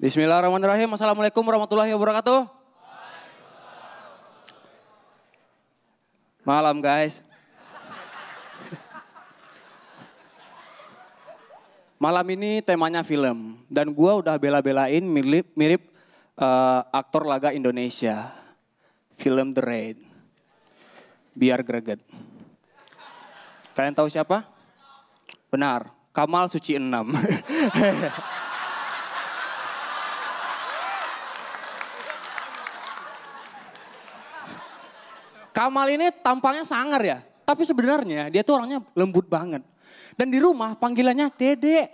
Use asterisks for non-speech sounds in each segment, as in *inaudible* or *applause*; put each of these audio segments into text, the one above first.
Bismillahirrahmanirrahim. Assalamualaikum warahmatullahi wabarakatuh. Malam guys. Malam ini temanya film dan gue udah bela-belain mirip mirip uh, aktor laga Indonesia. Film The Raid. Biar greget. Kalian tahu siapa? Benar, Kamal Suci 6. *laughs* Kamal ini tampangnya sangar ya, tapi sebenarnya dia tuh orangnya lembut banget. Dan di rumah panggilannya Dede.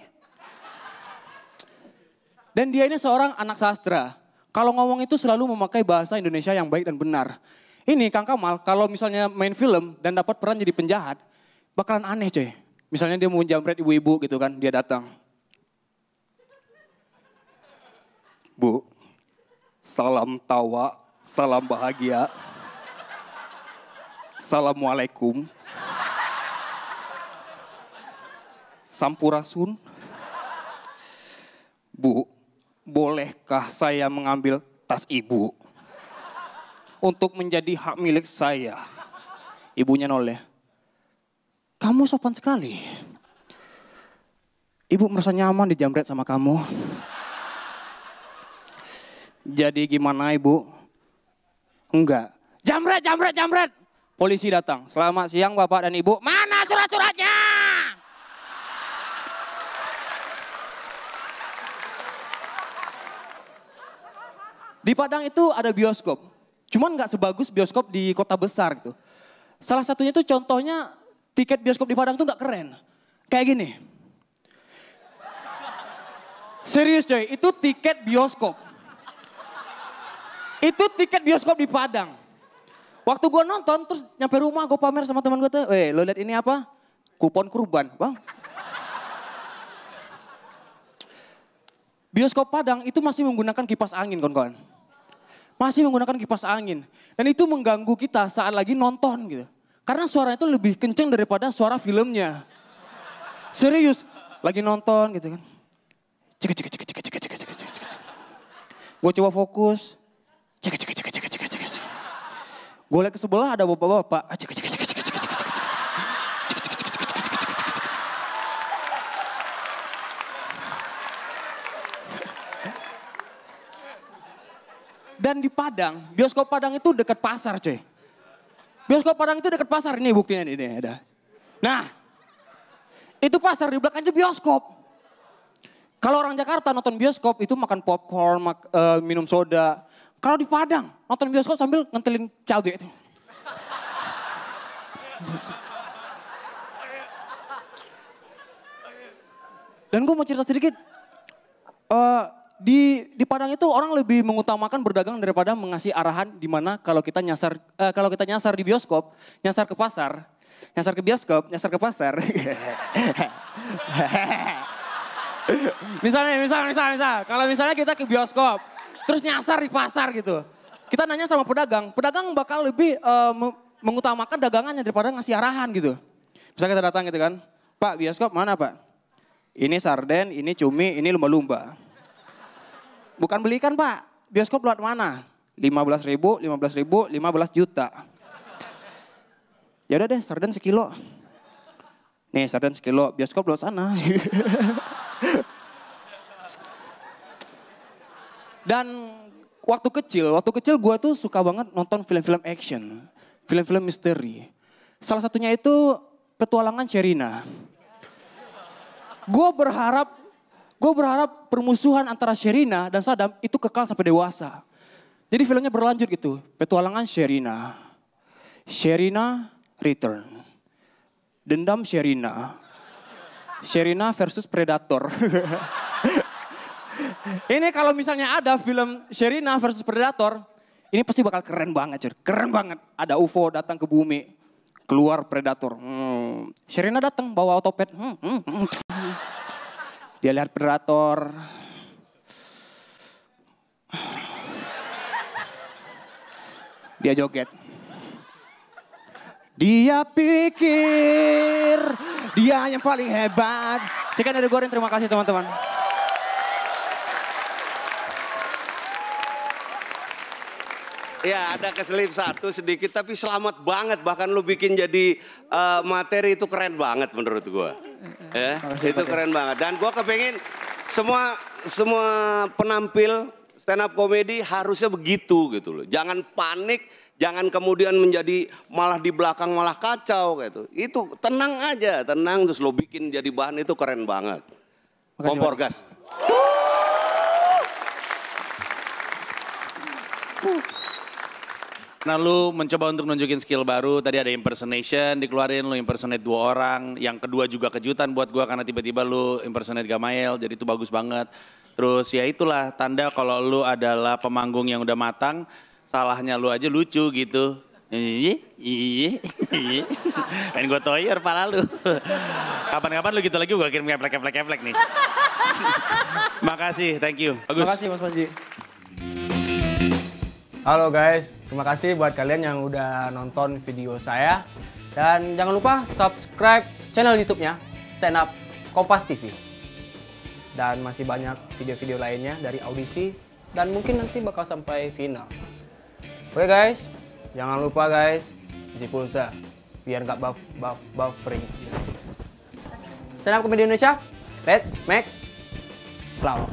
Dan dia ini seorang anak sastra. Kalau ngomong itu selalu memakai bahasa Indonesia yang baik dan benar. Ini Kang Kamal kalau misalnya main film dan dapat peran jadi penjahat, bakalan aneh coy. Misalnya dia mau jamret ibu-ibu gitu kan, dia datang. Bu, salam tawa, salam bahagia. Assalamualaikum. Sampurasun. Bu, bolehkah saya mengambil tas ibu untuk menjadi hak milik saya? Ibunya noleh. Kamu sopan sekali. Ibu merasa nyaman dijamret sama kamu. Jadi gimana ibu? Enggak. Jamret, jamret, jamret. Polisi datang. Selamat siang Bapak dan Ibu. Mana surat-suratnya? Di Padang itu ada bioskop. Cuman nggak sebagus bioskop di kota besar gitu. Salah satunya itu contohnya tiket bioskop di Padang tuh nggak keren. Kayak gini. Serius coy, itu tiket bioskop. Itu tiket bioskop di Padang. Waktu gue nonton terus nyampe rumah gue pamer sama teman gue tuh, "Weh, lo lihat ini apa? Kupon kurban, Bang." Bioskop Padang itu masih menggunakan kipas angin, kawan-kawan. Masih menggunakan kipas angin. Dan itu mengganggu kita saat lagi nonton gitu. Karena suaranya itu lebih kenceng daripada suara filmnya. Serius, lagi nonton gitu kan. Cek cek cek cek cek cek cek cek. Gue coba fokus, Gue lihat ke sebelah ada bapak-bapak. Dan di Padang, bioskop Padang itu dekat pasar cuy. Bioskop Padang itu dekat pasar, ini buktinya ini ada. Nah, itu pasar di belakangnya bioskop. Kalau orang Jakarta nonton bioskop itu makan popcorn, mak, uh, minum soda, kalau di Padang, nonton bioskop sambil ngentelin cabe itu. Dan gue mau cerita sedikit. Uh, di di Padang itu orang lebih mengutamakan berdagang daripada mengasih arahan di mana kalau kita nyasar uh, kalau kita nyasar di bioskop, nyasar ke pasar, nyasar ke bioskop, nyasar ke pasar. *laughs* misalnya, misalnya, misalnya, misalnya, kalau misalnya kita ke bioskop, terus nyasar di pasar gitu. Kita nanya sama pedagang, pedagang bakal lebih uh, mengutamakan dagangannya daripada ngasih arahan gitu. Misalnya kita datang gitu kan, Pak bioskop mana Pak? Ini sarden, ini cumi, ini lumba-lumba. Bukan belikan Pak, bioskop lewat mana? 15 ribu, 15 ribu, 15 juta. Ya udah deh, sarden sekilo. Nih sarden sekilo, bioskop lewat sana. *laughs* Dan waktu kecil, waktu kecil gue tuh suka banget nonton film-film action, film-film misteri. Salah satunya itu petualangan Sherina. Gue berharap, gue berharap permusuhan antara Sherina dan Saddam itu kekal sampai dewasa. Jadi filmnya berlanjut gitu, petualangan Sherina. Sherina Return. Dendam Sherina. Sherina versus Predator. *laughs* ini kalau misalnya ada film Sherina versus Predator, ini pasti bakal keren banget, cuy. Keren banget. Ada UFO datang ke bumi, keluar predator. Hmm. Sherina datang bawa otopet. Hmm, hmm, hmm. Dia lihat predator. Dia joget. Dia pikir dia yang paling hebat. Sekian dari Gorin, terima kasih teman-teman. Ya ada keselip satu sedikit tapi selamat banget bahkan lu bikin jadi uh, materi itu keren banget menurut gua. Ya, itu keren banget dan gua kepengen semua semua penampil stand up komedi harusnya begitu gitu loh. Jangan panik, jangan kemudian menjadi malah di belakang malah kacau gitu. Itu tenang aja, tenang terus lo bikin jadi bahan itu keren banget. Kompor gas. Woo! Nah lu mencoba untuk nunjukin skill baru, tadi ada impersonation, dikeluarin lu impersonate dua orang. Yang kedua juga kejutan buat gua karena tiba-tiba lu impersonate Gamael, jadi itu bagus banget. Terus ya itulah tanda kalau lu adalah pemanggung yang udah matang, salahnya lu aja lucu gitu. Iya, iya, iya. Main gue toyer pala lu. Kapan-kapan lu gitu lagi gue kirim keplek-keplek-keplek nih. *laughs* Makasih, thank you. Bagus. Makasih Mas Panji. Halo guys, terima kasih buat kalian yang udah nonton video saya. Dan jangan lupa subscribe channel YouTube-nya Stand Up Kompas TV. Dan masih banyak video-video lainnya dari audisi dan mungkin nanti bakal sampai final. Oke guys, jangan lupa guys isi pulsa biar nggak buff, buff, buffering. Stand Up Komedi Indonesia, let's make flower.